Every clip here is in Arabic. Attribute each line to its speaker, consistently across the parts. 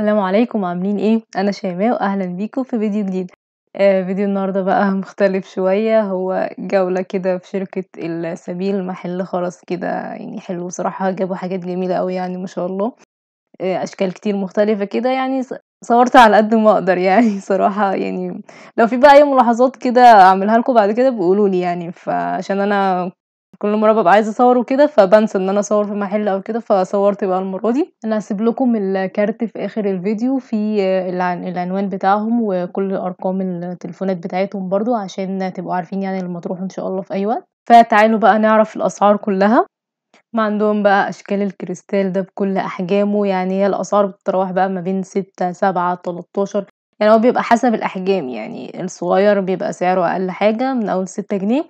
Speaker 1: السلام عليكم عاملين ايه انا شيماء واهلا بيكم في فيديو جديد آه فيديو النهارده بقى مختلف شويه هو جوله كده في شركه السبيل محل خلاص كده يعني حلو صراحه جابوا حاجات جميله قوي يعني ما شاء الله آه اشكال كتير مختلفه كده يعني صورت على قد ما اقدر يعني صراحه يعني لو في بقى اي ملاحظات كده اعملها لكم بعد كده بقولوا لي يعني فعشان انا كل مرة ببقى عايزة أصور وكده فبنسى إن أنا أصور في محل أو كده فصورت بقى المرة دي أنا هسيب لكم الكارت في آخر الفيديو فيه العنوان بتاعهم وكل أرقام التليفونات بتاعتهم برضو عشان تبقوا عارفين يعني لما تروحوا إن شاء الله في أي وقت فتعالوا بقى نعرف الأسعار كلها ما عندهم بقى أشكال الكريستال ده بكل أحجامه يعني هي الأسعار بتتراوح بقى ما بين ستة 7 13 يعني هو بيبقى حسب الأحجام يعني الصغير بيبقى سعره أقل حاجة من أول ستة جنيه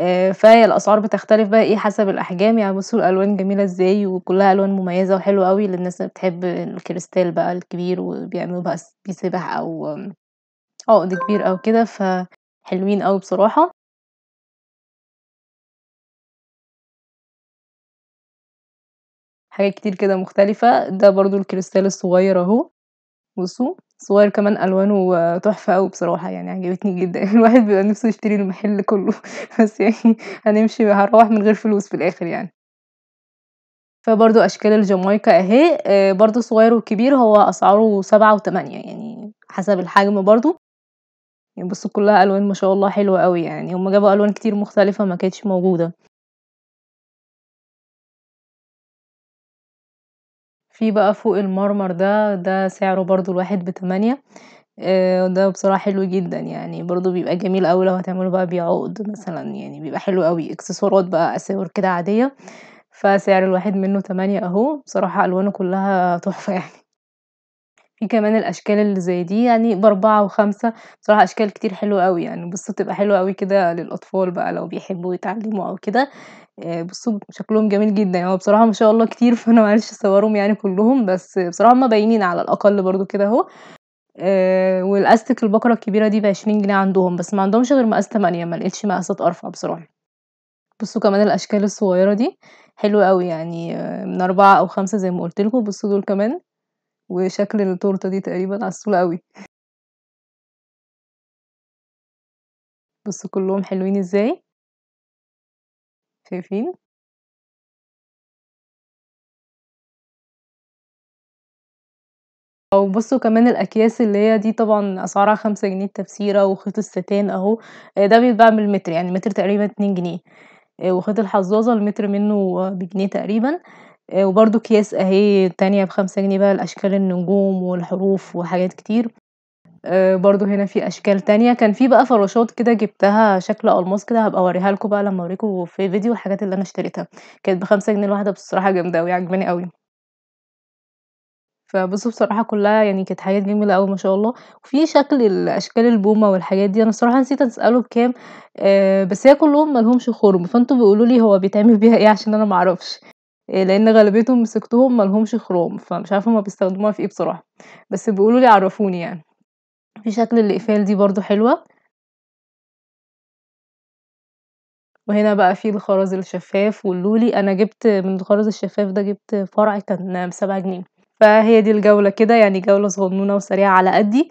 Speaker 1: آه، فهي الاسعار بتختلف بقى ايه حسب الاحجام يعني بصوا الالوان جميله ازاي وكلها الوان مميزه وحلوه قوي للناس اللي بتحب الكريستال بقى الكبير وبيعملوا بقى بيسبح سبح او عقد كبير او كده
Speaker 2: فحلوين قوي بصراحه
Speaker 1: حاجات كتير كده مختلفه ده برضو الكريستال الصغير اهو بصوا صغير كمان ألوانه تحفة أوي بصراحة يعني عجبتني جدًا الواحد بيبقى نفسه يشتري المحل كلّه بس يعني هنمشي هروح من غير فلوس في الآخر يعني. فبرضو أشكال الجامايكا أهي، آه، برضو برضه وكبير هو أسعاره سبعة وثمانية يعني حسب الحجم برضه. يعني بصوا كلّها ألوان ما شاء الله حلوة أوي يعني، هُم جابوا ألوان كتير مختلفة ما كانتش موجودة. في بقى فوق المرمر ده، ده سعره برضه الواحد بتمانية وده آه، بصراحة حلو جدًا يعني برضه بيبقى جميل أوي لو هتعمله بقى بيه عقد مثلًا يعني بيبقى حلو أوي، إكسسوارات بقى أساور كده عادية، فسعر الواحد منه تمانية أهو بصراحة ألوانه كلها تحفة يعني. في كمان الأشكال اللي زي دي يعني باربعه وخمسه بصراحه أشكال كتير حلوة أوي يعني بصوا تبقى حلوة أوي كده للأطفال بقى لو بيحبوا يتعلموا أو كده، آه، بصوا شكلهم جميل جدًا، هو بصراحة ما شاء الله كتير فأنا معلش صورهم أصوّرهم يعني كلّهم، بس بصراحة ما باينين على الأقل برضو كده أهو، آآ آه، والأستك البقرة الكبيرة دي ب20 جنيه عندهم، بس ما عندهمش غير مقاس 8 ما لقيتش مقاسات أرفع بصراحة. بُصوا كمان الأشكال الصغيرة دي حلوة أوي يعني آه، من 4 أو 5 زي ما قُلت لكم، بُصوا دول كمان وشكل التورته دي تقريبا عسول قوي
Speaker 2: بصوا كلهم حلوين ازاي شايفين
Speaker 1: او بصوا كمان الاكياس اللي هي دي طبعا اسعارها خمسة جنيه تفسيره وخيط الستان اهو آه، ده بيتباع بالمتر يعني متر تقريبا اتنين جنيه آه، وخيط الحظاظة المتر منه بجنيه تقريبا آه، وبرضو أكياس أهي تانية بخمسة جنيه بقى لأشكال النجوم والحروف وحاجات كتير آه، برضو هنا في أشكال تانية كان في بقى فراشات كده جبتها شكل ألماس كده هبقى أوريها لكم بقى لما أوريكم في فيديو الحاجات اللي أنا اشتريتها كانت بخمسة جنيه الواحدة بصراحة جامدة أوي عجباني أوي فبصوا بصراحة كلها يعني كانت حاجات جميلة أوي ما شاء الله وفي شكل أشكال البومة والحاجات دي أنا الصراحة نسيت أسأله بكام آه، بس هي كلهم ملهمش خرم فانتوا بيقولولي هو بيتعمل بيها ايه عشان أنا معرفش إيه، لإن غالبيتهم مسكتهم ما لهمش خروم، فمش عارفة هما بيستخدموها في إيه بصراحة، بس بيقولوا لي عرّفوني يعني. في شكل الأقفال دي برضه حلوة. وهنا بقى في الخرز الشفاف واللولي، أنا جِبت من الخرز الشفاف ده جِبت فرع كان ب7 جنيه، فهي دي الجولة كده، يعني جولة صغنونة وسريعة على قدّي.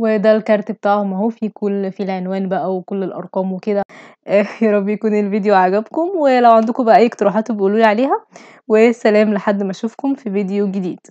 Speaker 1: وده الكارت بتاعهم أهو في كل في العنوان بقى وكل الأرقام وكده آه، يا رب يكون الفيديو عجبكم ولو عندكم بقى أي اقتراحات بقولولي عليها وسلام لحد ما أشوفكم في فيديو جديد